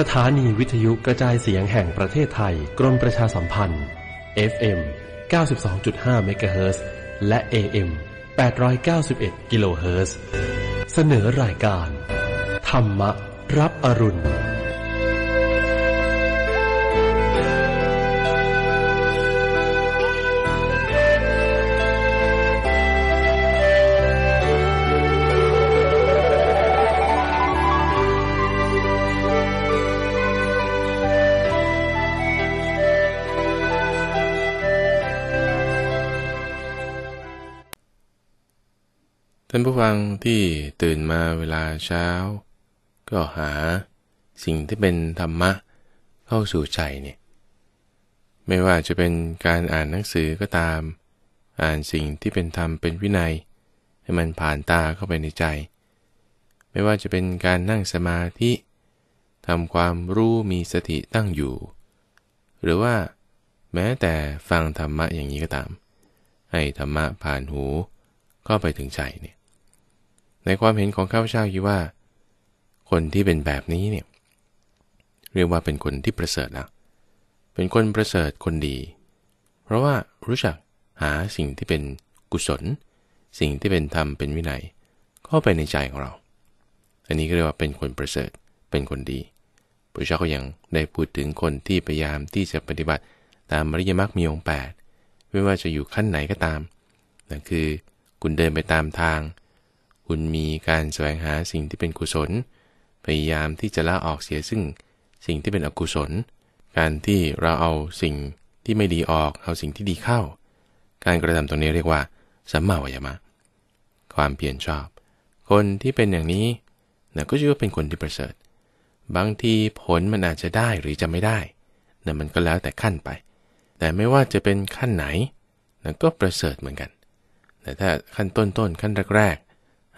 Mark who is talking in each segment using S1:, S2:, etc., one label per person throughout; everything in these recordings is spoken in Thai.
S1: สถานีวิทยุกระจายเสียงแห่งประเทศไทยกรมประชาสัมพันธ์ FM 92.5 MHz และ AM 891กิโลเฮิรตซ์เสนอรายการ ธรรมะ รับอรุณท่านผู้ฟังที่ตื่นมาเวลาเช้า ก็หาสิ่งที่เป็นธรรมะเข้าสู่ใจเนี่ยไม่ว่าจะเป็นการอ่านหนังสือก็ตาม อ่านสิ่งที่เป็นธรรมเป็นวินัย ให้มันผ่านตาเข้าไปในใจ ไม่ว่าจะเป็นการนั่งสมาธิทำความรู้มีสติตั้งอยู่ หรือว่าแม้แต่ฟังธรรมะอย่างนี้ก็ตาม ให้ธรรมะผ่านหูเข้าไปถึงใจเนี่ยในความเห็นของข้าพเจ้าคิดว่า คนที่เป็นแบบนี้เนี่ยเรียกว่าเป็นคนที่ประเสริฐนะเป็นคนประเสริฐคนดี เพราะว่ารู้จักหาสิ่งที่เป็นกุศล สิ่งที่เป็นธรรมเป็นวินัย เข้าไปในใจของเรา อันนี้ก็เรียกว่าเป็นคนประเสริฐเป็นคนดีพระเจ้าก็ยังได้พูดถึงคนที่พยายามที่จะปฏิบัติ ตามมริยมรรคมีองค์8ไม่ว่าจะอยู่ขั้นไหนก็ตามนั่นคือคุณเดินไปตามทางคุณมีการแสวงหาสิ่งที่เป็นกุศล พยายามที่จะละออกเสียซึ่ง สิ่งที่เป็นอกุศล การที่เราเอาสิ่งที่ไม่ดีออก เอาสิ่งที่ดีเข้า การกระทำตรงนี้เรียกว่าสัมมาวายมะ ความเพียรชอบ คนที่เป็นอย่างนี้นะก็ชื่อว่าเป็นคนที่ประเสริฐ บางทีผลมันอาจจะได้หรือจะไม่ได้นะมันก็แล้วแต่ขั้นไป แต่ไม่ว่าจะเป็นขั้นไหนนะก็ประเสริฐเหมือนกัน แต่ถ้าขั้นต้นๆ ขั้นแรกๆ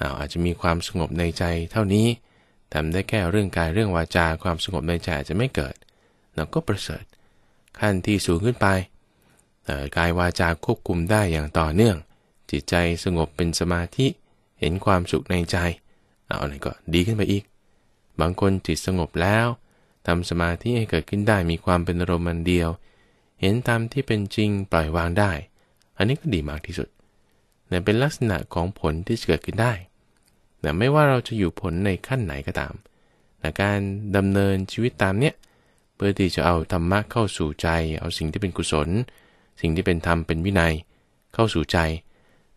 S1: อาอาจจะมีความสงบในใจเท่านี้ทำได้แค่ เรื่องกายเรื่องวาจาความสงบในใจอาจจะไม่เกิดเราก็ประเสริฐขั้นที่สูงขึ้นไปกายวาจาควบคุมได้อย่างต่อเนื่อง จิตใจสงบเป็นสมาธิเห็นความสุขในใจเอาไรก็ดีขึ้นไปอีก บางคนจิตสงบแล้วทำสมาธิให้เกิดขึ้นได้มีความเป็นอารมณ์เดียว เห็นตามที่เป็นจริงปล่อยวางได้ อันนี้ก็ดีมากที่สุดนะเป็นลักษณะของผลที่เกิดขึ้นได้นะไม่ว่าเราจะอยู่ผลในขั้นไหนก็ตามนะการดำเนินชีวิตตามเนี้ยเพื่อที่จะเอาธรรมะเข้าสู่ใจ เอาสิ่งที่เป็นกุศล สิ่งที่เป็นธรรม เป็นวินัย เข้าสู่ใจ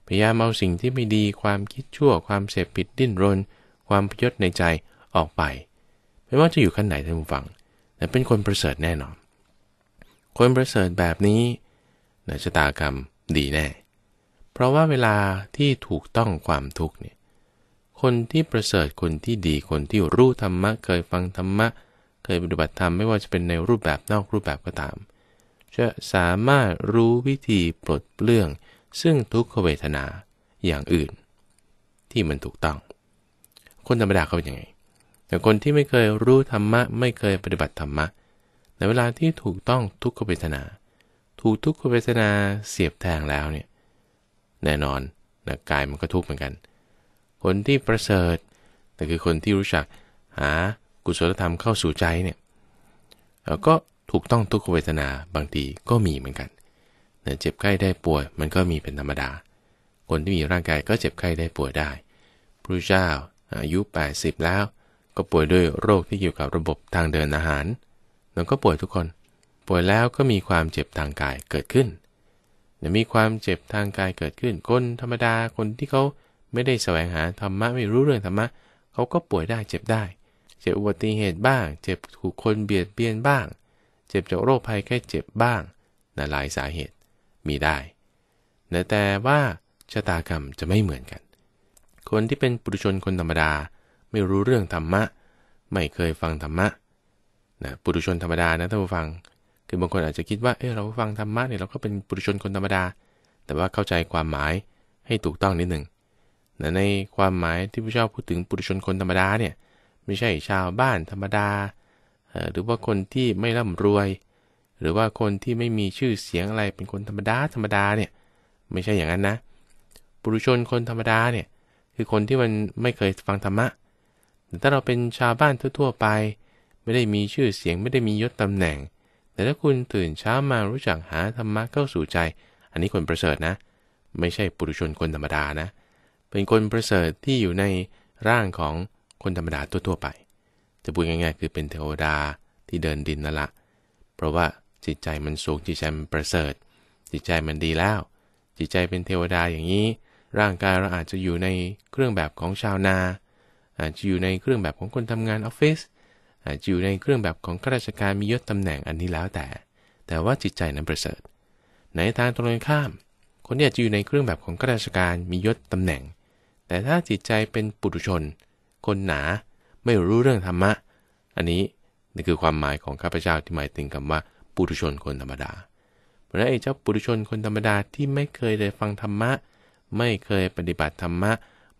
S1: พยายามเอาสิ่งที่ไม่ดี ความคิดชั่ว ความเสพผิดดิ้นรน ความพยศในใจ ออกไป ไม่ว่าจะอยู่ขั้นไหนท่านผู้ฟังแต่เป็นคนประเสริฐแน่นอน คนประเสริฐแบบนี้นะชะตากรรมดีแน่พราะว่าเวลาที่ถูกต้องความทุกข์เนี่ย คนที่ประเสริฐ คนที่ดี คนที่รู้ธรรมะ เคยฟังธรรมะ เคยปฏิบัติธรรมไม่ว่าจะเป็นในรูปแบบนอกรูปแบบก็ตาม จะสามารถรู้วิธีปลดเปลื้อง ซึ่งทุกขเวทนาอย่างอื่น ที่มันถูกต้อง คนธรรมดาเขาเป็นยังไง แต่คนที่ไม่เคยรู้ธรรมะไม่เคยปฏิบัติธรรมะในเวลาที่ถูกต้องทุกขเวทนา ถูกทุกขเวทนาเสียบแทงแล้วเนี่ยแน่นอนนะกายมันก็ทุกข์เหมือนกัน คนที่ประเสริฐแต่คือคนที่รู้จักหากุศลธรรมเข้าสู่ใจเนี่ยก็ถูกต้องทุกขเวทนาบางทีก็มีเหมือนกันเนเจ็บไข้ได้ป่วยมันก็มีเป็นธรรมดา คนที่มีร่างกายก็เจ็บไข้ได้ป่วยได้พระเจ้าอายุ80แล้ว ก็ป่วยด้วยโรคที่เกี่ยวกับระบบทางเดินอาหารนั้วก็ป่วยทุกคน ป่วยแล้วก็มีความเจ็บทางกายเกิดขึ้นเดี๋ยวมีความเจ็บทางกายเกิดขึ้นคน ธรรมดาคนที่เขาไม่ได้แสวงหาธรรมะไม่รู้เรื่องธรรมะเขาก็ป่วยได้เจ็บได้เจ็บอุบัติเหตุบ้าง เจ็บถูกคนเบียดเบียนบ้าง เจ็บจากโรคภัยแค่เจ็บบ้างนะหลายสาเหตุมีได้นะแต่ว่าชะตากรรมจะไม่เหมือนกัน คนที่เป็นปุถุชนคนธรรมดาไม่รู้เรื่องธรรมะ ไม่เคยฟังธรรมะนะปุถุชนธรรมดานะท่านผู้ฟังคือบางคนอาจจะคิดว่า เออเราฟังธรรมะเนี่ยเราก็เป็นปุถุชนคนธรรมดา แต่ว่าเข้าใจความหมายให้ถูกต้องนิดหนึ่ง แต่ในความหมายที่พระเจ้าพูดถึง ปุถุชนคนธรรมดาเนี่ย ไม่ใช่ชาวบ้านธรรมดา หรือว่าคนที่ไม่ร่ำรวย หรือว่าคนที่ไม่มีชื่อเสียงอะไรเป็นคนธรรมดาธรรมดาเนี่ย ไม่ใช่อย่างนั้นนะ ปุถุชนคนธรรมดาเนี่ย คือคนที่มันไม่เคยฟังธรรมะแต่ถ้าเราเป็นชาวบ้านทั่วๆไป ไม่ได้มีชื่อเสียงไม่ได้มียศตำแหน่งแต่ถ้าคุณตื่นเช้ามารู้จักหาธรรมะเข้าสู่ใจ อันนี้คนประเสริฐนะไม่ใช่ปุถุชนคนธรรมดานะเป็นคนประเสริฐที่อยู่ในร่างของคนธรรมดาทั่วๆไป จะพูดง่ายๆคือเป็นเทวดาที่เดินดินนั่นละเพราะว่าจิตใจมันสูงจิตใจมันประเสริฐจิตใจมันดีแล้ว จิตใจเป็นเทวดาอย่างนี้ ร่างกายเราอาจจะอยู่ในเครื่องแบบของชาวนา อาจจะอยู่ในเครื่องแบบของคนทำงานออฟฟิศอาจจะอยู่ในเครื่องแบบของข้าราชการมียศตำแหน่งอันนี้แล้วแต่ แต่ว่าจิตใจนั้นประเสริฐในทางตรงกันข้าม คนที่อาจจะอยู่ในเครื่องแบบของข้าราชการมียศตำแหน่ง แต่ถ้าจิตใจเป็นปุถุชน คนหนา ไม่รู้เรื่องธรรมะ อันนี้นี่คือความหมายของข้าพเจ้าที่หมายถึงคำว่า ปุถุชนคนธรรมดาเพราะนั้นไอ้เจ้าปุถุชนคนธรรมดาที่ไม่เคยได้ฟังธรรมะ ไม่เคยปฏิบัติธรรมะ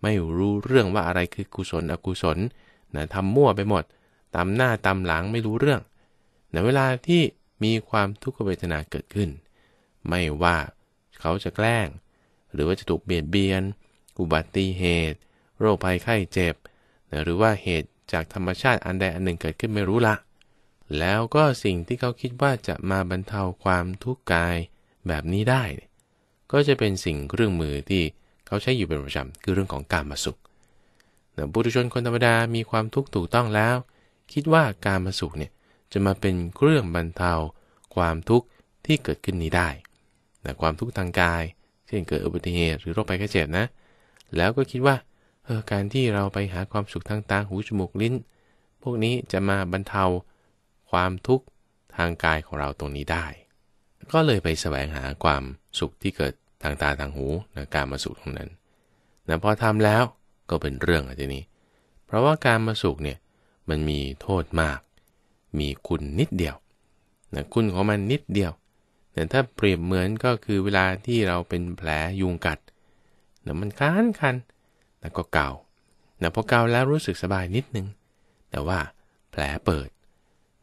S1: ไม่รู้เรื่องว่าอะไรคือกุศลอกุศลนะทำมั่วไปหมดตามหน้าตามหลังไม่รู้เรื่อง ในเวลาที่มีความทุกขเวทนาเกิดขึ้น ไม่ว่าเขาจะแกล้งหรือว่าจะถูกเบียดเบียน อุบัติเหตุ โรคภัยไข้เจ็บ หรือว่าเหตุจากธรรมชาติอันใดอันหนึ่งเกิดขึ้นไม่รู้ละแล้วก็สิ่งที่เขาคิดว่าจะมาบรรเทาความทุกข์กายแบบนี้ได้ ก็จะเป็นสิ่งเครื่องมือที่เขาใช้อยู่เป็นประจำคือเรื่องของการมาสุขแต่บุชนคนธรรมดามีความทุกข์ถูกต้องแล้วคิดว่าการมาสุขเนี่ยจะมาเป็นเครื่องบรรเทาความทุกข์ที่เกิดขึ้นนี้ได้แต่ความทุกข์ทางกาย เช่นเกิดอุบัติเหตุหรือโรคไปกระเจ็บนะ แล้วก็คิดว่า เออ การที่เราไปหาความสุขทางตาหู จมูก ลิ้น พวกนี้จะมาบรรเทาความทุกข์ทางกายของเราตรงนี้ได้ ก็เลยไปแสวงหาความสุขที่เกิดทางตาทางหูนะการมาสุขตรงนั้นแนะพอทำแล้วก็เป็นเรื่องอะไรนี้ เพราะว่าการมาสุขเนี่ยมันมีโทษมาก มีคุณนิดเดียวนะคุณของมันนิดเดียว แต่ถ้าเปรียบเหมือนก็คือเวลาที่เราเป็นแผลยุงกัดนะมันคันคันแล้วก็เกานะพอเกาแล้วรู้สึกสบายนิดนึงแต่ว่า แผลเปิด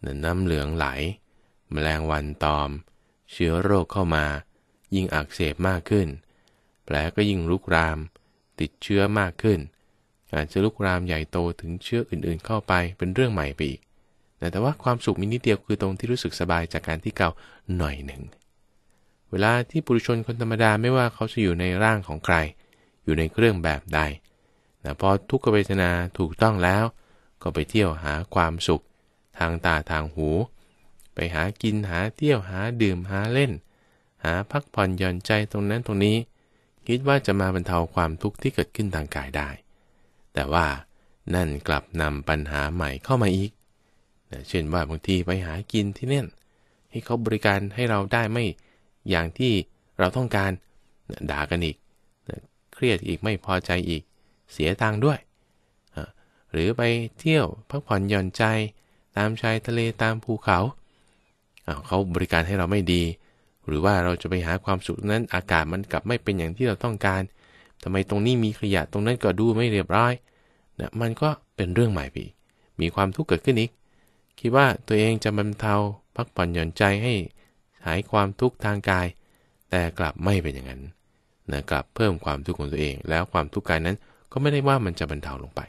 S1: นะน้ำเหลืองไหล แมลงวันตอม เชื้อโรคเข้ามา ยิ่งอักเสบมากขึ้น แผลก็ยิ่งลุกราม ติดเชื้อมากขึ้นอาจจะลุกรามใหญ่โตถึงเชื้ออื่น ๆ เข้าไปเป็นเรื่องใหม่ไปอีก แต่ว่าความสุขมีนิดเดียวคือตรงที่รู้สึกสบายจากการที่เก่าหน่อยหนึ่ง เวลาที่ปุถุชนคนธรรมดาไม่ว่าเขาจะอยู่ในร่างของใคร อยู่ในเครื่องแบบใดต่พอทุกขเวทนาถูกต้องแล้ว ก็ไปเที่ยวหาความสุขทางตาทางหู ไปหากินหาเที่ยวหาดื่มหาเล่น หาพักผ่อนหย่อนใจตรงนั้นตรงนี้ คิดว่าจะมาบรรเทาความทุกข์ที่เกิดขึ้นทางกายได้แต่ว่านั่นกลับนำปัญหาใหม่เข้ามาอีกนะเช่นว่าบางทีไปหากินที่เนี่ยให้เขาบริการให้เราได้ไม่อย่างที่เราต้องการนะด่ากันอีกนะเครียดอีกไม่พอใจอีกเสียตังค์ด้วยนะหรือไปเที่ยวพักผ่อนหย่อนใจตามชายทะเลตามภูเขาเขาบริการให้เราไม่ดี หรือว่าเราจะไปหาความสุขนั้นอากาศมันกลับไม่เป็นอย่างที่เราต้องการทำไมตรงนี้มีขยะตรงนั้นก็ดูไม่เรียบร้อยนะมันก็เป็นเรื่องใหม่ไปมีความทุกข์เกิดขึ้นอีกคิดว่าตัวเองจะบรรเทาพักผ่อนหย่อนใจให้หายความทุกข์ทางกาย แต่กลับไม่เป็นอย่างนั้นนะกลับเพิ่มความทุกข์ของตัวเอง แล้วความทุกข์กายนั้นก็ไม่ได้ว่ามันจะบรรเทาลงไป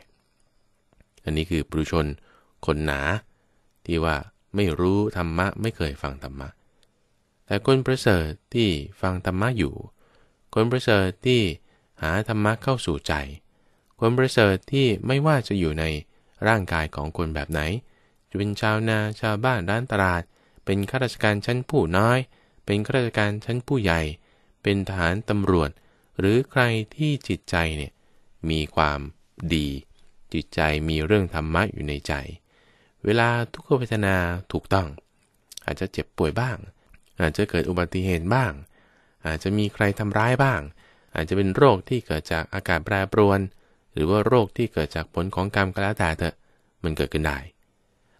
S1: อันนี้คือปุุชน คนหนา ที่ว่าไม่รู้ธรรมะ ไม่เคยฟังธรรมะ แต่คนประเสริฐที่ฟังธรรมะ อยู่ คนประเสริฐที่หาธรรมะเข้าสู่ใจคนประเสริฐที่ไม่ว่าจะอยู่ในร่างกายของคนแบบไหน จะเป็นชาวนาชาวบ้านร้านตลาด เป็นข้าราชการชั้นผู้น้อย เป็นข้าราชการชั้นผู้ใหญ่ เป็นทหารตำรวจ หรือใครที่จิตใจเนี่ยมีความดี จิตใจมีเรื่องธรรมะอยู่ในใจ เวลาทุกขเวทนาถูกต้อง อาจจะเจ็บป่วยบ้าง อาจจะเกิดอุบัติเหตุบ้าง อาจจะมีใครทำร้ายบ้าง อาจจะเป็นโรคที่เกิดจากอากาศแปรปรวนหรือว่าโรคที่เกิดจากผลของกรรมก็แล้วแต่เถอะมันเกิดขึ้นได้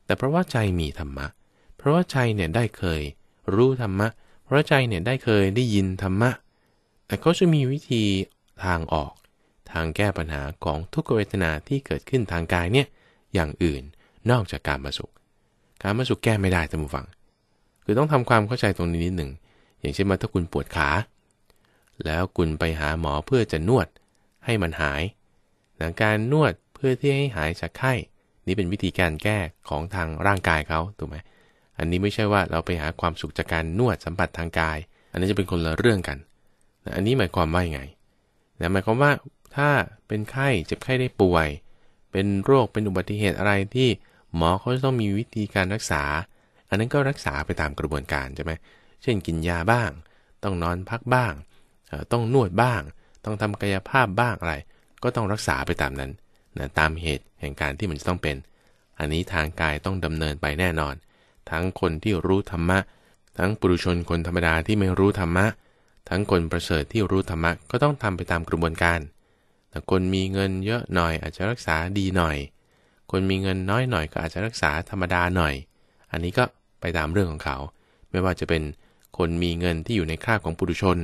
S1: แต่เพราะว่าใจมีธรรมะ เพราะว่าใจเนี่ยได้เคยรู้ธรรมะ เพราะใจเนี่ยได้เคยได้ยินธรรมะ แต่เขาจะมีวิธีทางออก ทางแก้ปัญหาของทุกเวทนาที่เกิดขึ้นทางกายเนี่ยอย่างอื่นนอกจากการมาสุข การมาสุขแก้ไม่ได้ท่านผู้ฟัง คือต้องทำความเข้าใจตรงนี้นิดหนึ่ง อย่างเช่นมาถ้าคุณปวดขา แล้วคุณไปหาหมอเพื่อจะนวดให้มันหายนะการนวดเพื่อที่ให้หายจากไข้ นี่เป็นวิธีการแก้ของทางร่างกายเขาถูกไหม อันนี้ไม่ใช่ว่าเราไปหาความสุขจากการนวดสัมผัสทางกาย อันนี้จะเป็นคนละเรื่องกันนะอันนี้หมายความว่ายังไงนะหมายความว่าถ้าเป็นไข้เจ็บไข้ได้ป่วย เป็นโรคเป็นอุบัติเหตุอะไรที่ หมอเขาจะต้องมีวิธีการรักษา อันนั้นก็รักษาไปตามกระบวนการใช่ไหมเช่นกินยาบ้าง ต้องนอนพักบ้าง ต้องนวดบ้าง ต้องทำกายภาพบ้างอะไรก็ต้องรักษาไปตามนั้นนะตามเหตุแห่งการที่มันจะต้องเป็น อันนี้ทางกายต้องดำเนินไปแน่นอน ทั้งคนที่รู้ธรรมะ ทั้งปุถุชนคนธรรมดาที่ไม่รู้ธรรมะ ทั้งคนประเสริฐที่รู้ธรรมะก็ต้องทำไปตามกระบวนการแต่คนมีเงินเยอะหน่อยอาจจะรักษาดีหน่อย คนมีเงินน้อยหน่อยก็อาจจะรักษาธรรมดาหน่อย อันนี้ก็ไปตามเรื่องของเขา ไม่ว่าจะเป็นคนมีเงินที่อยู่ในคราบของปุถุชน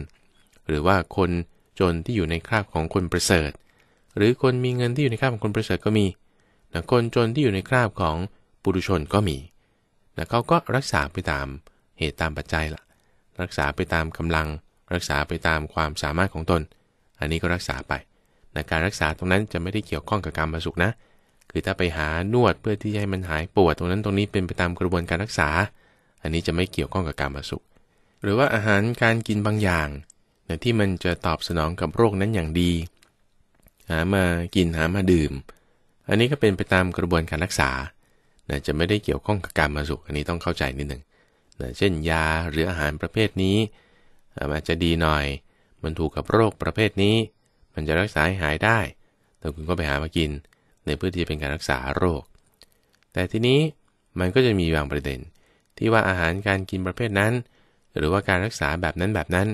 S1: หรือว่าคนจนที่อยู่ในคราบของคนประเสริฐหรือคนมีเงินที่อยู่ในคราบของคนประเสริฐก็มีนะคนจนที่อยู่ในคราบของปุถุชนก็มีนะเขาก็รักษาไปตามเหตุตามปัจจัยละ่ะ รักษาไปตามกำลัง รักษาไปตามความสามารถของตน อันนี้ก็รักษาไปนะการรักษาตรงนั้นจะไม่ได้เกี่ยวข้องกับการมาสุขนะ คือถ้าไปหานวดเพื่อที่จะให้มันหายปวดตรงนั้นตรงนี้เป็นไปตามกระบวนการรักษา อันนี้จะไม่เกี่ยวข้องกับการมาสุข หรือว่าอาหารการกินบางอย่างนะที่มันจะตอบสนองกับโรคนั้นอย่างดีหามากินหามาดื่ม อันนี้ก็เป็นไปตามกระบวนการรักษานะจะไม่ได้เกี่ยวข้องกับการมาสุข อันนี้ต้องเข้าใจนิดหนึ่งนะเช่นยาหรืออาหารประเภทนี้อาจจะดีหน่อย มันถูกกับโรคประเภทนี้ มันจะรักษาหายได้แต่คุณก็ไปหามากินในเพื่อที่จะเป็นการรักษาโรค แต่ทีนี้มันก็จะมีบางประเด็น ที่ว่าอาหารการกินประเภทนั้น หรือว่าการรักษาแบบนั้นแบบนั้น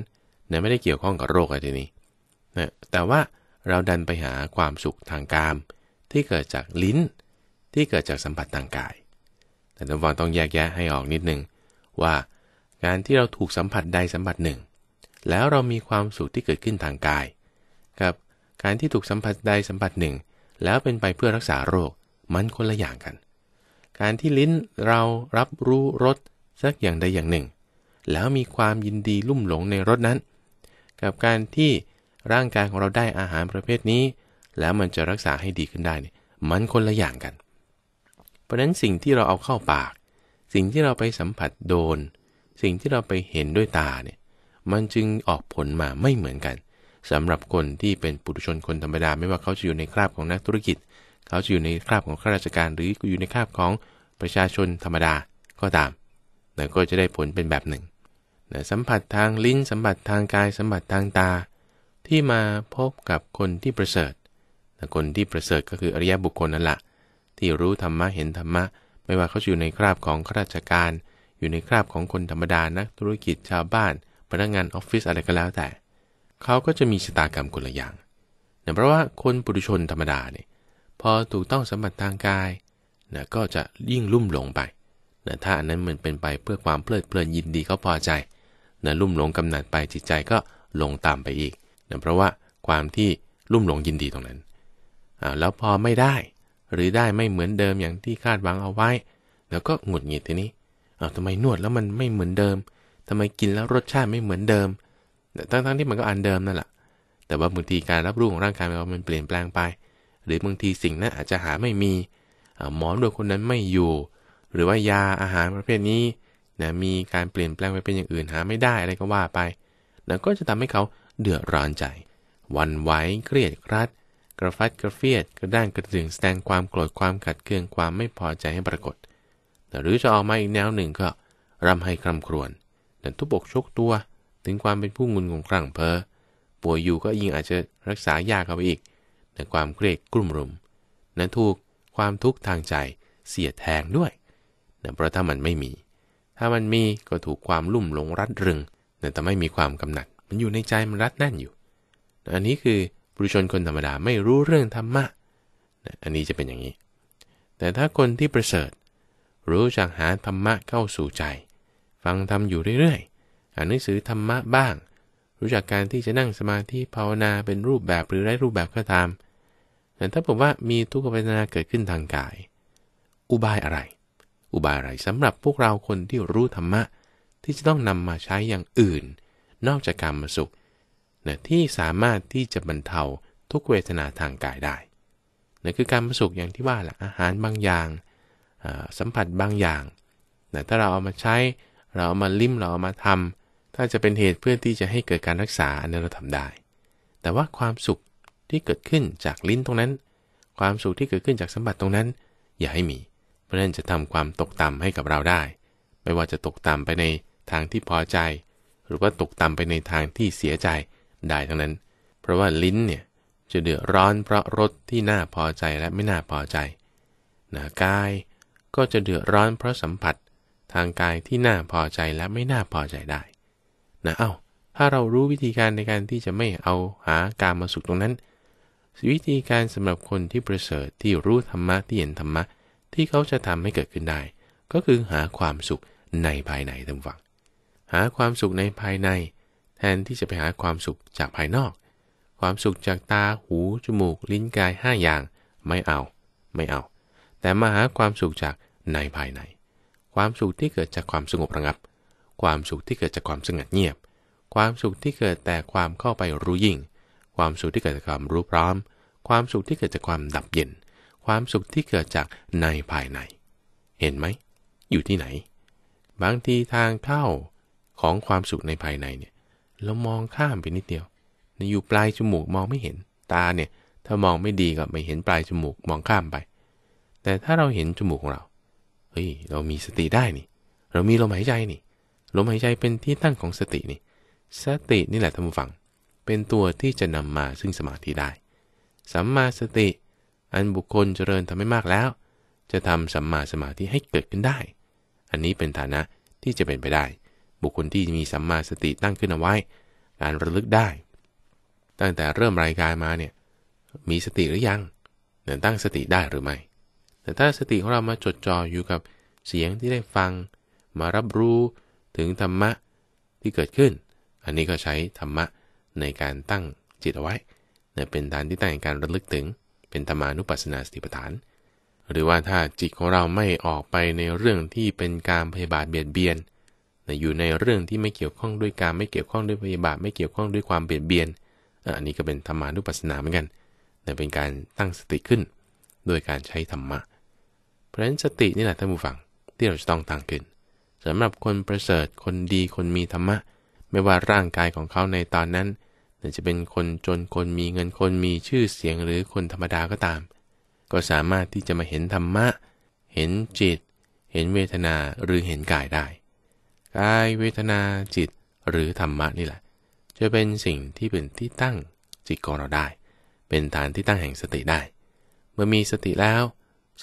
S1: เนี่ยไม่ได้เกี่ยวข้องกับโรคอะไรทีนี้ แต่ว่าเราดันไปหาความสุขทางกามที่เกิดจากลิ้นที่เกิดจากสัมผัสทางกาย แต่ตำรวจต้องแยกแยะให้ออกนิดนึง ว่าการที่เราถูกสัมผัสใดสัมผัสหนึ่ง แล้วเรามีความสุขที่เกิดขึ้นทางกาย กับการที่ถูกสัมผัสใดสัมผัสหนึ่ง แล้วเป็นไปเพื่อรักษาโรคมันคนละอย่างกัน การที่ลิ้นเรารับรู้รสสักอย่างใดอย่างหนึ่ง แล้วมีความยินดีลุ่มหลงในรสนั้น กับการที่ร่างกายของเราได้อาหารประเภทนี้ แล้วมันจะรักษาให้ดีขึ้นได้เนี่ยมันคนละอย่างกัน เพราะนั้นสิ่งที่เราเอาเข้าปาก สิ่งที่เราไปสัมผัสโดน สิ่งที่เราไปเห็นด้วยตาเนี่ยมันจึงออกผลมาไม่เหมือนกัน สำหรับคนที่เป็นปุถุชนคนธรรมดาไม่ว่าเขาจะอยู่ในคราบของนักธุรกิจ เขาจะอยู่ในคราบของข้าราชการ หรืออยู่ในคราบของประชาชนธรรมดาก็ตามแต่ก็จะได้ผลเป็นแบบหนึ่งสัมผัสทางลิ้นสัมผัสทางกายสัมผัสทางตาที่มาพบกับคนที่ประเสริฐคนที่ประเสริฐก็คืออริยบุคคลนั่นแหละ ที่รู้ธรรมะเห็นธรรมะ ไม่ว่าเขาอยู่ในคราบของข้าราชการ อยู่ในคราบของคนธรรมดา นักธุรกิจชาวบ้าน พนักงานออฟฟิศอะไรก็แล้วแต่ เขาก็จะมีชะตากรรมคนละอย่างเนื่องเพราะว่าคนปุถุชนธรรมดาเนี่ยพอถูกต้องสมบัติทางกายนะก็จะยิ่งลุ่มหลงไปนะถ้าอันนั้นมันเป็นไปเพื่อความเพลิดเพลินยินดีเขาพอใจนะลุ่มหลงกำหนัดไปจิตใจก็หลงตามไปอีกนะเพราะว่าความที่ลุ่มหลงยินดีตรงนั้น อ่าแล้วพอไม่ได้หรือได้ไม่เหมือนเดิมอย่างที่คาดหวังเอาไว้ แล้วก็หงุดหงิดทีนี้อ้าทำไมนวดแล้วมันไม่เหมือนเดิม ทำไมกินแล้วรสชาติไม่เหมือนเดิมทั้งๆที่มันก็อันเดิมนั่นแหละ แต่ว่าบางทีการรับรู้ของร่างกายมันเปลี่ยนแปลงไป หรือบางทีสิ่งนั้นอาจจะหาไม่มีหมอนโดยคนนั้นไม่อยู่ หรือว่ายาอาหารประเภทนี้นะมีการเปลี่ยนแปลงไปเป็นอย่างอื่นหาไม่ได้อะไรก็ว่าไปแล้วก็จะทำให้เขาเดือดร้อนใจ วันไหวเครียดครัด กระฟัดกระเฟียดกระด้างกระดึงแสดงความโกรธความขัดเคืองความไม่พอใจให้ปรากฏ แต่หรือจะออกมาอีกแนวหนึ่งก็รำให้คำครวญแต่ทุบอกชกตัว ถึงความเป็นผู้งุนงงครั่งเพอป่วยอยู่ก็ยิ่งอาจจะรักษายากเข้าไปอีกแต่ความเครียดกลุ่มรุม นั้นถูกความทุกข์ทางใจเสียแทงด้วยนะเพราะถ้ามันไม่มี ถ้ามันมีก็ถูกความลุ่มหลงรัดรึง แต่ไม่มีความกำหนัดมันอยู่ในใจ มันรัดแน่นอยู่ อันนี้คือบุรุชนคนธรรมดาไม่รู้เรื่องธรรมะ อันนี้จะเป็นอย่างนี้ แต่ถ้าคนที่ประเสริฐรู้จักหาธรรมะเข้าสู่ใจ ฟังธรรมอยู่เรื่อยๆอ่านหนังสือธรรมะบ้าง รู้จักการที่จะนั่งสมาธิภาวนาเป็นรูปแบบหรือไร้รูปแบบก็ตามแต่ถ้าผมว่ามีทุกขเวทนาเกิดขึ้นทางกาย อุบายอะไร อุบายอะไรสำหรับพวกเราคนที่รู้ธรรมะ ที่จะต้องนำมาใช้อย่างอื่นนอกจากกรรมสุขนะที่สามารถที่จะบรรเทาทุกเวทนาทางกายได้นะคือการรมสุขอย่างที่ว่าแหละอาหารบางอย่างสัมผัสบางอย่างนะถ้าเราเอามาใช้เราเอามาลิ้มเราเอามาทำถ้าจะเป็นเหตุเพื่อที่จะให้เกิดการรักษาอันนั้นเราทำได้ แต่ว่าความสุขที่เกิดขึ้นจากลิ้นตรงนั้น ความสุขที่เกิดขึ้นจากสัมผัสตรงนั้น อย่าให้มี เพราะนั่นจะทำความตกต่ำให้กับเราได้ ไม่ว่าจะตกต่ำไปในทางที่พอใจหรือว่าตกต่ำไปในทางที่เสียใจได้ทั้งนั้น เพราะว่าลิ้นเนี่ยจะเดือดร้อนเพราะรสที่น่าพอใจและไม่น่าพอใจนะกายก็จะเดือดร้อนเพราะสัมผัส ทางกายที่น่าพอใจและไม่น่าพอใจได้นะเอา้า ถ้าเรารู้วิธีการในการที่จะไม่เอาหาการมาสุขตรงนั้นวิธีการสำหรับคนที่ประเสริฐที่รู้ธรรมะที่เห็นธรรมะที่เขาจะทำให้เกิดขึ้นได้ ก็คือหาความสุขในภายในทั้งฝังหาความสุขในภายใน แทนที่จะไปหาความสุขจากภายนอก ความสุขจากตา หู จมูก ลิ้น กาย5อย่าง ไม่เอา ไม่เอา แต่มาหาความสุขจากในภายใน ความสุขที่เกิดจากความสงบระงับ ความสุขที่เกิดจากความสงัดเงียบ ความสุขที่เกิดแต่ความเข้าไปรู้ยิ่ง ความสุขที่เกิดจากความรู้พร้อม ความสุขที่เกิดจากความดับเย็น ความสุขที่เกิดจากในภายใน เห็นไหม อยู่ที่ไหน บางทีทางเข้าของความสุขในภายในเนี่ย เรามองข้ามไปนิดเดียวอยู่ปลายจมูกมองไม่เห็น ตาเนี่ยถ้ามองไม่ดีก็ไม่เห็นปลายจมูกมองข้ามไป แต่ถ้าเราเห็นจมูกของเราเฮ้ยเรามีสติได้นี่ เรามีลมหายใจนี่ลมหายใจเป็นที่ตั้งของสตินี่ สตินี่แหละท่านผู้ฟังเป็นตัวที่จะนำมาซึ่งสมาธิได้สัมมาสติ อันบุคคลเจริญทำให้มากแล้ว จะทำสัมมาสมาธิให้เกิดขึ้นได้ อันนี้เป็นฐานะที่จะเป็นไปได้บุคคลที่มีสัมมาสติตั้งขึ้นเอาไว้ การระลึกได้ ตั้งแต่เริ่มรายการมาเนี่ยมีสติหรือยังเนี่ยตั้งสติได้หรือไม่แต่ถ้าสติของเรามาจดจ่ออยู่กับเสียงที่ได้ฟัง มารับรู้ถึงธรรมะที่เกิดขึ้น อันนี้ก็ใช้ธรรมะในการตั้งจิตเอาไว้เนี่ยเป็นฐานที่ตั้งการระลึกถึงเป็นธรรมานุปัสสนาสติปัฏฐาน หรือว่าถ้าจิตของเราไม่ออกไปในเรื่องที่เป็นการพยาบาทเบียดเบียนอยู่ในเรื่องที่ไม่เกี่ยวข้องด้วยการไม่เกี่ยวข้องด้วยพยาบาทไม่เกี่ยวข้องด้วยความเบียดเบียน อันนี้ก็เป็นธรรมานุปัสสนาเหมือนกัน แต่เป็นการตั้งสติขึ้น โดยการใช้ธรรมะ เพราะฉะนั้นสตินี่แหละท่านผู้ฟังที่เราจะต้องตั้งขึ้นสำหรับคนประเสริฐคนดีคนมีธรรมะ ไม่ว่าร่างกายของเขาในตอนนั้นจะเป็นคนจนคนมีเงินคนมีชื่อเสียงหรือคนธรรมดาก็ตาม ก็สามารถที่จะมาเห็นธรรมะ เห็นจิตเห็นเวทนาหรือเห็นกายได้กายเวทนาจิตหรือธรรมะนี่แหละจะเป็นสิ่งที่เป็นที่ตั้งจิตของเราได้ เป็นฐานที่ตั้งแห่งสติได้ เมื่อมีสติแล้ว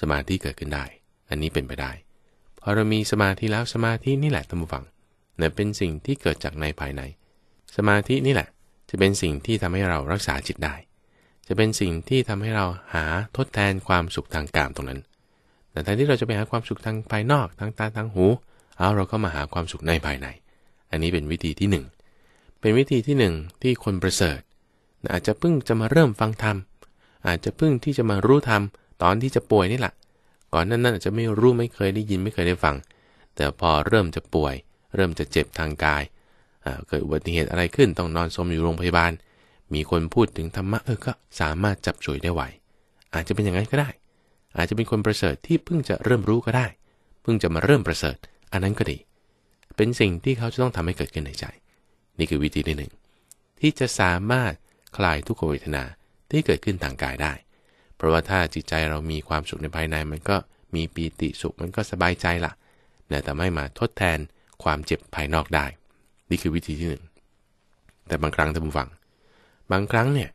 S1: สมาธิเกิดขึ้นได้ อันนี้เป็นไปได้พอเรามีสมาธิแล้วสมาธินี่แหละตั้งฟัง เนี่ยเป็นสิ่งที่เกิดจากในภายใน สมาธินี่แหละ จะเป็นสิ่งที่ทำให้เรารักษาจิตได้ จะเป็นสิ่งที่ทำให้เราหาทดแทนความสุขทางกามตรงนั้นแต่แทนที่เราจะไปหาความสุขทางภายนอกทางตาทางหูเอาเราก็มาหาความสุขในภายใน อันนี้เป็นวิธีที่ 1 เป็นวิธีที่ 1 ที่คนประเสริฐอาจจะเพิ่งจะมาเริ่มฟังธรรม อาจจะเพิ่งที่จะมารู้ธรรมตอนที่จะป่วยนี่แหละ ก่อนนั้นอาจจะไม่รู้ไม่เคยได้ยินไม่เคยได้ฟัง แต่พอเริ่มจะป่วย เริ่มจะเจ็บทางกายเกิดอุบัติเหตุอะไรขึ้นต้องนอนสมอยู่โรงพยาบาล มีคนพูดถึงธรรมะเออก็สามารถจับจุยได้ไหว อาจจะเป็นอย่างนั้นก็ได้ อาจจะเป็นคนประเสริฐที่เพิ่งจะเริ่มรู้ก็ได้ เพิ่งจะมาเริ่มประเสริฐอันนั้นก็ดี เป็นสิ่งที่เขาจะต้องทำให้เกิดขึ้นในใจ นี่คือวิธีที่หนึ่ง ที่จะสามารถคลายทุกขเวทนาที่เกิดขึ้นทางกายได้ เพราะว่าถ้าจิตใจเรามีความสุขในภายใน มันก็มีปีติสุขมันก็สบายใจละ่ะแต่ทำให้มาทดแทนความเจ็บภายนอกได้ นี่คือวิธีที่หนึ่ง แต่บางครั้งท่านผู้ฟัง บางครั้งเนี่ย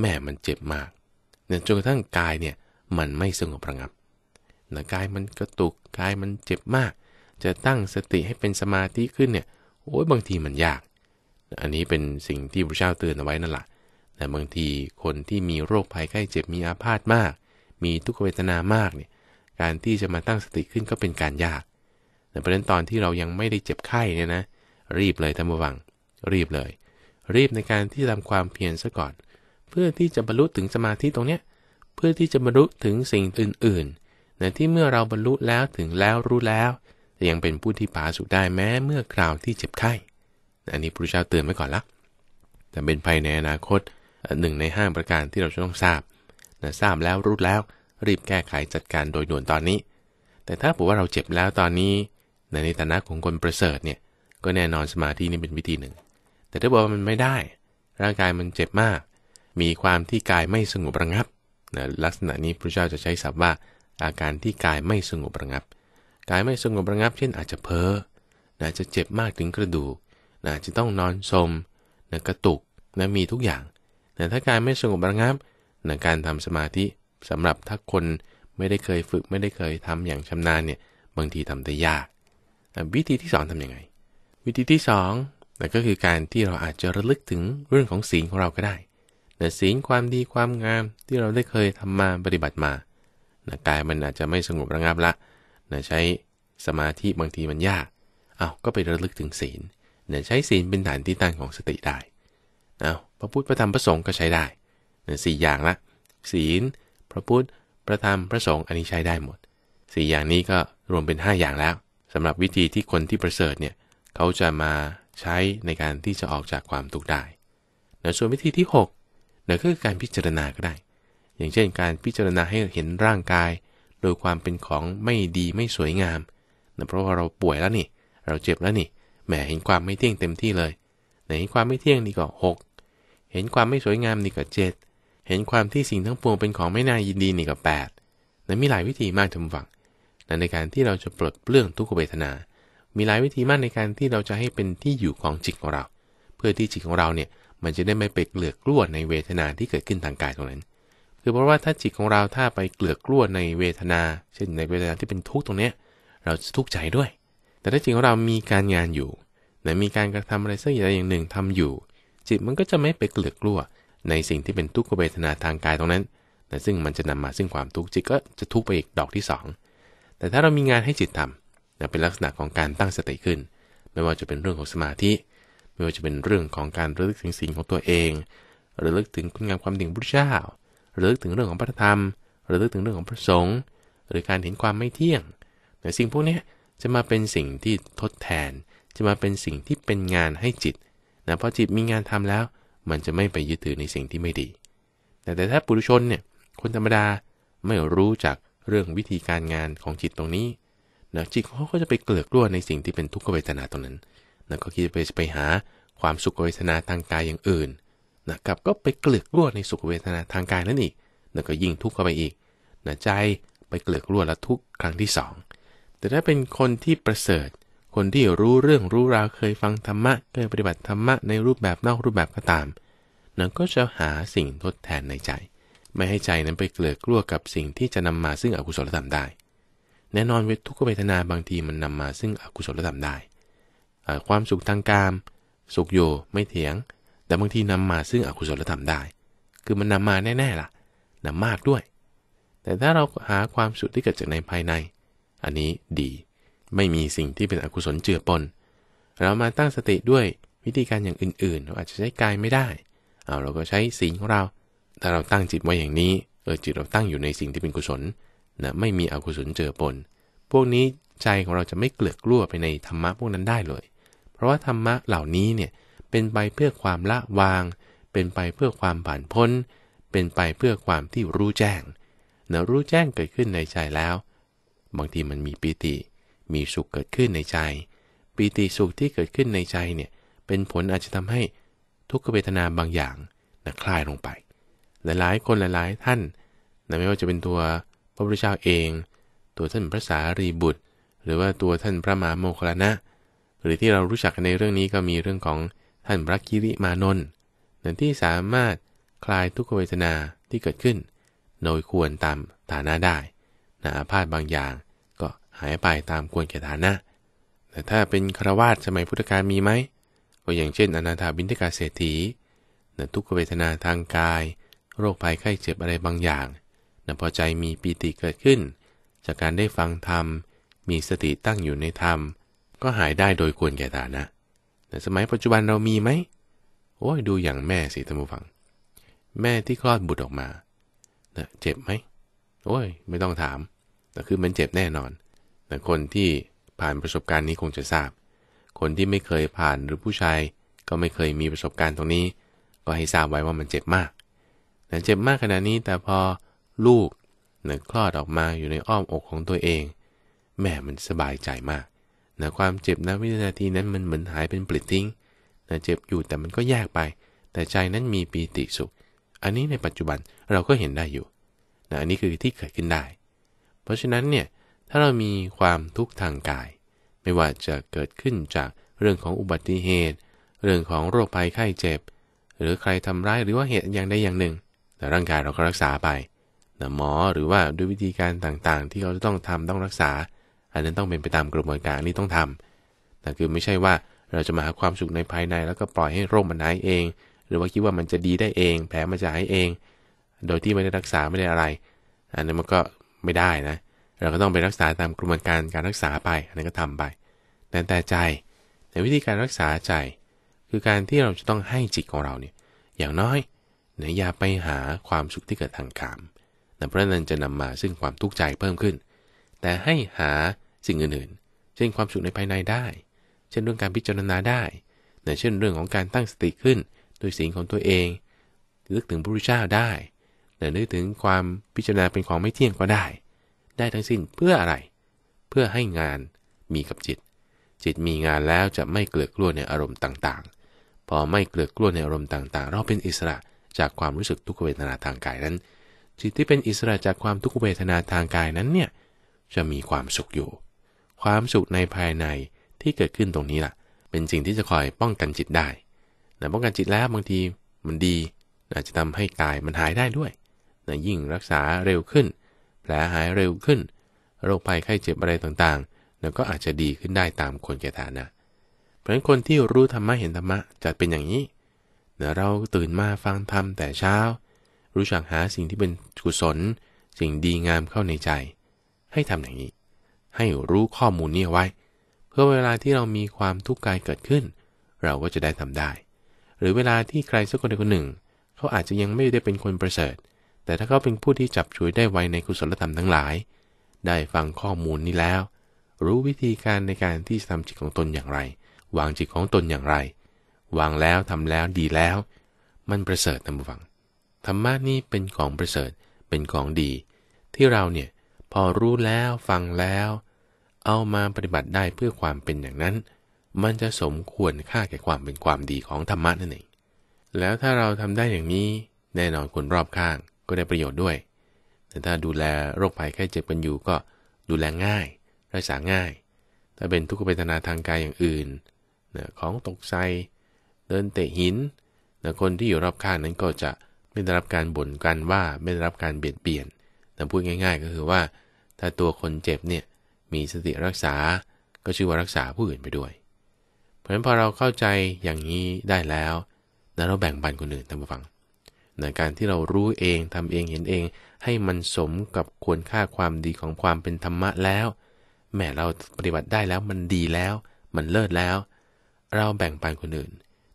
S1: แม่มันเจ็บมากเนี่ยจนกระทั่งกายเนี่ย มันไม่สงบระงับนะกายมันกระตุก กายมันเจ็บมากจะตั้งสติให้เป็นสมาธิขึ้นเนี่ยโอ้ย บางทีมันยาก อันนี้เป็นสิ่งที่พระเจ้าเตือนเอาไว้นั่นแหละแต่บางทีคนที่มีโรคภัยไข้เจ็บ มีอาพาธมาก มีทุกขเวทนามากเนี่ย การที่จะมาตั้งสติขึ้นก็เป็นการยาก แต่ประเด็นตอนที่เรายังไม่ได้เจ็บไข้เนี่ยนะ รีบเลยท่านผู้ฟัง รีบเลย รีบในการที่ทำความเพียรซะก่อน เพื่อที่จะบรรลุถึงสมาธิตรงเนี้ย เพื่อที่จะบรรลุถึงสิ่งอื่นๆนที่เมื่อเราบรรลุแล้วถึงแล้วรู้แล้วแต่ยังเป็นผู้ที่ผาสุกได้แม้ เมื่อคราวที่เจ็บไข้อันนี้พระเจ้าเตือนไว้ก่อนละแต่เป็นภัยในอนาคตหนึ่งในห้าประการที่เราจะต้องทราบนะทราบแล้วรู้แล้วรีบแก้ไขจัดการโดยด่วนตอนนี้ แต่ถ้าบอกว่าเราเจ็บแล้วตอนนี้ ในฐานะของคนประเสริฐเนี่ยก็แน่นอนสมาธินี่เป็นวิธีหนึ่ง แต่ถ้าบอกว่ามันไม่ได้ร่างกายมันเจ็บมาก มีความที่กายไม่สงบระงับนะลักษณะนี้พระเจ้าจะใช้ศัพท์ว่า อาการที่กายไม่สงบระงับายไม่สงบระงับเช่น อาจจะเพ้อนะจะเจ็บมากถึงกระดูกนะจะต้องนอนสมนะกระตุกนะมีทุกอย่างแต่ถ้ากายไม่สงบระงับนะการทำสมาธิสำหรับถ้าคนไม่ได้เคยฝึก ไม่ได้เคยทำอย่างชำนาญเนี่ยบางทีทำได้ยากนะวิธีที่ 2 ทํำยังไง วิธีที่2นะก็คือการที่เราอาจจะระลึกถึงเรื่องของศีลของเราก็ได้นะศีลความดีความงามที่เราได้เคยทำมาปฏิบัติมานะกายมันอาจจะไม่สงบระงับละนะใช้สมาธิบางทีมันยากเอาก็ไประลึกถึงศีลนะใช้ศีลเป็นฐานที่ตั้งของสติได้เอาพระพุทธ พระธรรม พระสงฆ์ก็ใช้ได้นะสี่อย่างละ ศีล พระพุทธ พระธรรม พระสงฆ์ อันนี้ใช้ได้หมด 4 อย่างนี้ก็รวมเป็น 5 อย่างแล้ว สำหรับวิธีที่คนที่ประเสริฐเนี่ย เขาจะมาใช้ในการที่จะออกจากความทุกข์ได้นะส่วนวิธีที่6กนะคือการพิจารณาก็ได้ อย่างเช่นการพิจารณาให้เห็นร่างกายโดยความเป็นของไม่ดีไม่สวยงามนะเพราะว่าเราป่วยแล้วนี่ เราเจ็บแล้วนี่แหมเห็นความไม่เที่ยงเต็มที่เลยเห็นความไม่เที่ยงนี่ก็6เห็นความไม่สวยงามนี่ก็7เห็นความที่สิ่งทั้งปวงเป็นของไม่น่ายินดีนี่ก็8นั้นมีหลายวิธีมากทกฝั่งแั้ในการที่เราจะปลดเปลื้องทุกขเวทนา มีหลายวิธีมากในการที่เราจะให้เป็นที่อยู่ของจิตของเรา เพื่อที่จิตของเราเนี่ยมันจะได้ไม่ไปเกลือกกลัวในเวทนาที่เกิดขึ้นทางกายตรงนั้นคือเพราะว่าถ้าจิตของเราถ้าไปเกลือกลัวในเวทนา เช่นในเวทนาที่เป็นทุกข์ตรงเนี้ย เราจะทุกข์ใจด้วย แต่ถ้าจิตของเรามีการงานอยู่หรือมีการกระทำอะไรสักอย่างหนึ่งทำอยู่ จิตมันก็จะไม่ไปเกลือกลัวในสิ่งที่เป็นทุกขเวทนาทางกายตรงนั้น แต่ซึ่งมันจะนำมาซึ่งความทุกข์จิตก็จะทุกข์ไปอีกดอกที่ 2 แต่ถ้าเรามีงานให้จิตทำนะเป็นลักษณะของการตั้งสติขึ้น ไม่ว่าจะเป็นเรื่องของสมาธิ ไม่ว่าจะเป็นเรื่องของการระลึกถึงสิ่งของตัวเองระลึกถึงคุณงามความดีของพระเจ้าหรือถึงเรื่องของพระธรรมหรือถึงเรื่องของพระสงฆ์หรือการเห็นความไม่เที่ยง แต่สิ่งพวกนี้จะมาเป็นสิ่งที่ทดแทน จะมาเป็นสิ่งที่เป็นงานให้จิตนะพอจิตมีงานทำแล้ว มันจะไม่ไปยึดถือในสิ่งที่ไม่ดี แต่แต่ถ้าปุถุชนเนี่ยคนธรรมดาไม่รู้จักเรื่องวิธีการงานของจิตตรงนี้นะจิตเขาก็จะไปเกลือกล้วในสิ่งที่เป็นทุกขเวทนาตรงนั้นแล้วก็คิดไปไปหาความสุขเวทนาทางกายอย่างอื่นนะกับก็ไปเกลือกรั่วในสุขเวทนาทางกายนั่นอีกแล้ว ก็ยิ่งทุกข์เข้าไปอีกนะใจไปเกลือกรั่วและทุกข์ครั้งที่ 2 แต่ถ้าเป็นคนที่ประเสริฐ คนที่รู้เรื่องรู้ราวเคยฟังธรรมะเคยปฏิบัติธรรมะในรูปแบบนอกรูปแบบก็ตาม นั้นก็จะหาสิ่งทดแทนในใจ ไม่ให้ใจนั้นไปเกลือกลัวกับสิ่งที่จะนำมาซึ่งอกุศลธรรมได้ แน่นอนเวททุกขเวทนาบางทีมันนำมาซึ่งอกุศลธรรมได้ ความสุขทางกาม สุขโยไม่เถียงแต่บางทีนำมาซึ่งอกุศลธรรมได้ คือมันนำมาแน่ๆล่ะนำมากด้วย แต่ถ้าเราหาความสุขที่เกิดจากในภายใน อันนี้ดี ไม่มีสิ่งที่เป็นอกุศลเจือปน เรามาตั้งสติด้วยวิธีการอย่างอื่น ๆ เราอาจจะใช้ กายไม่ได้ เอาเราก็ใช้สิ่งของเรา ถ้าเราตั้งจิตไว้อย่างนี้ เออจิตเราตั้งอยู่ในสิ่งที่เป็นกุศลนะไม่มีอกุศลเจือปน พวกนี้ใจของเราจะไม่เกลือกกลั่วไปในธรรมะพวกนั้นได้เลย เพราะว่าธรรมะเหล่านี้เนี่ยเป็นไปเพื่อความละวาง เป็นไปเพื่อความผ่านพ้น เป็นไปเพื่อความที่รู้แจ้งนะรู้แจ้งเกิดขึ้นในใจแล้ว บางทีมันมีปีติ มีสุขเกิดขึ้นในใจปีติสุขที่เกิดขึ้นในใจเนี่ย เป็นผลอาจจะทำให้ทุกขเวทนาบางอย่างนะคลายลงไป หลายๆ คนหลายๆ ท่านนะไม่ว่าจะเป็นตัวพระพุทธเจ้าเอง ตัวท่านพระสารีบุตร หรือว่าตัวท่านพระมหาโมคลานะหรือที่เรารู้จักในเรื่องนี้ก็มีเรื่องของท่านพระกิริมานนท์นั้นที่สามารถคลายทุกขเวทนาที่เกิดขึ้น โดยควรตามฐานะได้นะอาพาธบางอย่างก็หายไปตามควรแก่ฐานะแต่ถ้าเป็นครวาสสมัยพุทธกาลมีไหมก็อย่างเช่น อนาถาบินทกาเศรษฐีนะทุกขเวทนาทางกาย โรคภัยไข้เจ็บอะไรบางอย่างนะพอใจมีปีติเกิดขึ้น จากการได้ฟังธรรมมีสติตั้งอยู่ในธรรม ก็หายได้โดยควรแก่ฐานะแต่สมัยปัจจุบันเรามีไหมโอ้ยดูอย่างแม่สิท่านผู้ฟัง แม่ที่คลอดบุตรออกมาเนะเจ็บไหมโอ้ย ไม่ต้องถามแต่คือมันเจ็บแน่นอน แต่คนที่ผ่านประสบการณ์นี้คงจะทราบ คนที่ไม่เคยผ่านหรือผู้ชายก็ไม่เคยมีประสบการณ์ตรงนี้ ก็ให้ทราบไว้ว่ามันเจ็บมากแต่เจ็บมากขนาดนี้แต่พอลูกเนึ่งคลอดออกมาอยู่ในอ้อมอกของตัวเอง แม่มันสบายใจมากนะความเจ็บนะวินาทีนั้นมันเหมือนหายเป็นปลิดทิ้งนะเจ็บอยู่แต่มันก็แยกไป แต่ใจนั้นมีปีติสุข อันนี้ในปัจจุบันเราก็เห็นได้อยู่นะอันนี้คือที่เกิดขึ้นได้ เพราะฉะนั้นเนี่ยถ้าเรามีความทุกข์ทางกาย ไม่ว่าจะเกิดขึ้นจากเรื่องของอุบัติเหตุ เรื่องของโรคภัยไข้เจ็บ หรือใครทำร้ายหรือว่าเหตุอย่างใดอย่างหนึ่ง แต่ร่างกายเราก็รักษาไปนะหมอหรือว่าด้วยวิธีการต่างๆ ที่เขาจะต้องทำต้องรักษาอันนั้นต้องเป็นไปตามกระบวนการนี่ต้องทำ แต่คือไม่ใช่ว่าเราจะมาหาความสุขในภายใน แล้วก็ปล่อยให้โรคมันหายเอง หรือว่าคิดว่ามันจะดีได้เอง แผลมันจะหายเอง โดยที่ไม่ได้รักษาไม่ได้อะไร อันนั้นมันก็ไม่ได้นะ เราก็ต้องไปรักษาตามกระบวนการการรักษาไป อันนั้นก็ทำไปแต่แต่ใจแต่วิธีการรักษาใจ คือการที่เราจะต้องให้จิตของเราเนี่ย อย่างน้อยเนี่ยอย่าไปหาความสุขที่เกิดทางขามนะเพราะนั้นจะนำมาซึ่งความทุกข์ใจเพิ่มขึ้นแต่ให้หาสิ่งอื่นๆ เช่นความสุขในภายในได้ เช่นเรื่องการพิจารณาได้แต่เช่นเรื่องของการตั้งสติขึ้นโดยสิ่งของตัวเองรึกถึงพระพุทธเจ้าได้แต่นึกถึงความพิจารณาเป็นของไม่เที่ยงก็ได้ ได้ทั้งสิ้นเพื่ออะไร เพื่อให้งานมีกับจิต จิตมีงานแล้วจะไม่เกลือกลัวในอารมณ์ต่างๆพอไม่เกลือกลัวในอารมณ์ต่างๆเราเป็นอิสระจากความรู้สึกทุกขเวทนาทางกายนั้น จิตที่เป็นอิสระจากความทุกขเวทนาทางกายนั้นเนี่ยจะมีความสุขอยู่ ความสุขในภายในที่เกิดขึ้นตรงนี้ล่ะ เป็นสิ่งที่จะคอยป้องกันจิตได้แต่ป้องกันจิตแล้วบางทีมันดีอาจจะทำให้กายมันหายได้ด้วยแต่ยิ่งรักษาเร็วขึ้นแผลหายเร็วขึ้น โรคภัยไข้เจ็บอะไรต่างๆ แล้วก็อาจจะดีขึ้นได้ตามคนแก่ฐานะเพราะฉะนั้นคนที่รู้ธรรมะเห็นธรรมะจะเป็นอย่างนี้เดี๋ยวเราตื่นมาฟังธรรมแต่เช้า รู้จักหาสิ่งที่เป็นกุศลสิ่งดีงามเข้าในใจให้ทำอย่างนี้ ให้รู้ข้อมูลนี้ไว้ เพื่อเวลาที่เรามีความทุกข์กายเกิดขึ้น เราก็จะได้ทำได้ หรือเวลาที่ใครสักคนใดคนหนึ่ง เขาอาจจะยังไม่ได้เป็นคนประเสริฐ แต่ถ้าเขาเป็นผู้ที่จับช่วยได้ไวในกุศลธรรมทั้งหลาย ได้ฟังข้อมูลนี้แล้ว รู้วิธีการในการที่จะทำจิตของตนอย่างไร วางจิตของตนอย่างไร วางแล้วทำแล้วดีแล้ว มันประเสริฐตามฝัง ธรรมะนี่เป็นของประเสริฐ เป็นของดี ที่เราเนี่ยพอรู้แล้วฟังแล้วเอามาปฏิบัติได้เพื่อความเป็นอย่างนั้น มันจะสมควรค่าแก่ความเป็นความดีของธรรมะนั่นเองแล้วถ้าเราทำได้อย่างนี้ แน่นอนคนรอบข้างก็ได้ประโยชน์ด้วย แต่ถ้าดูแลโรคภัยไข้เจ็บกันอยู่ก็ดูแลง่ายรักษาง่ายถ้าเป็นทุกขเวทนาทางกายอย่างอื่นนะของตกใจเดินเตะหินนะคนที่อยู่รอบข้างนั้นก็จะไม่ได้รับการบ่นกันว่าไม่ได้รับการเบียดเบียนแต่พูดง่าย ๆ ก็คือว่าถ้าตัวคนเจ็บเนี่ยมีสติรักษาก็ชื่อว่ารักษาผู้อื่นไปด้วยเพราะฉะนั้นพอเราเข้าใจอย่างนี้ได้แล้ว แล้วเราแบ่งปันคนอื่นตามฟังในการที่เรารู้เองทำเองเห็นเองให้มันสมกับควรค่าความดีของความเป็นธรรมะแล้ว แม้เราปฏิบัติได้แล้วมันดีแล้วมันเลิศแล้ว เราแบ่งปันคนอื่น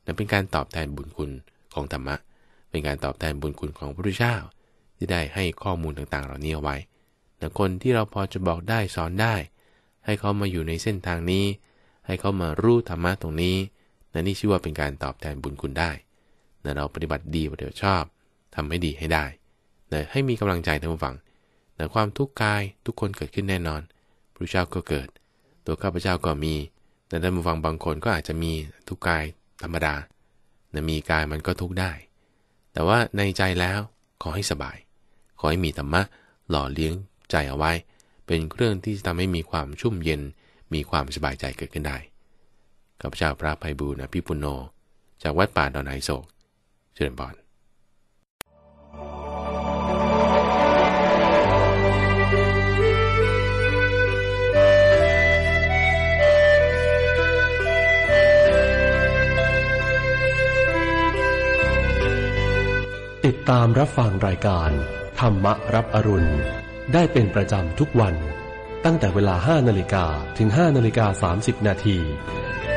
S1: นั่นเป็นการตอบแทนบุญคุณของธรรมะ เป็นการตอบแทนบุญคุณของพระพุทธเจ้าที่ได้ให้ข้อมูลต่างๆเหล่านี้เอาไว้ แต่คนที่เราพอจะบอกได้สอนได้ ให้เขามาอยู่ในเส้นทางนี้ ให้เขามารู้ธรรมะตรงนี้นั่นนี่ชื่อว่าเป็นการตอบแทนบุญคุณได้ แต่เราปฏิบัติดีปฏิบัติชอบ ทำให้ดีให้ได้ แต่ให้มีกำลังใจท่านผู้ฟัง แต่ความทุกข์กายทุกคนเกิดขึ้นแน่นอน พระเจ้าก็เกิด ตัวข้าพเจ้าก็มี แต่ท่านผู้ฟังบางคนก็อาจจะมีทุกกาย ธรรมดาแต่มีกายมันก็ทุกได้ แต่ว่าในใจแล้วขอให้สบายขอให้มีธรรมะหล่อเลี้ยงใจเอาไว้ เป็นเครื่องที่จะทำให้มีความชุ่มเย็นมีความสบายใจเกิดขึ้นได้กับเจ้าพระภัยบูรณพิปุโน จากวัดป่าดอนไฮโศกเชิญบอนติดตามรับฟังรายการธรรมรับอรุณ ได้เป็นประจำทุกวัน ตั้งแต่เวลา 5นาฬิกาถึง 5นาฬิกา30นาที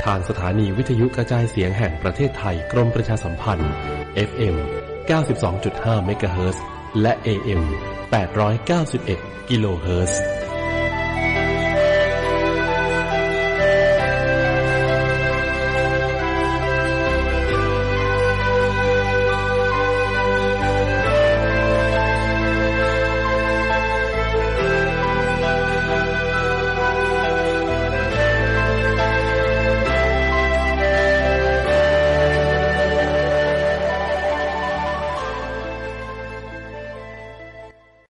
S1: ทางสถานีวิทยุกระจายเสียงแห่งประเทศไทยกรมประชาสัมพันธ์ FM 92.5 MHz และ AM 891กิโลเฮิร์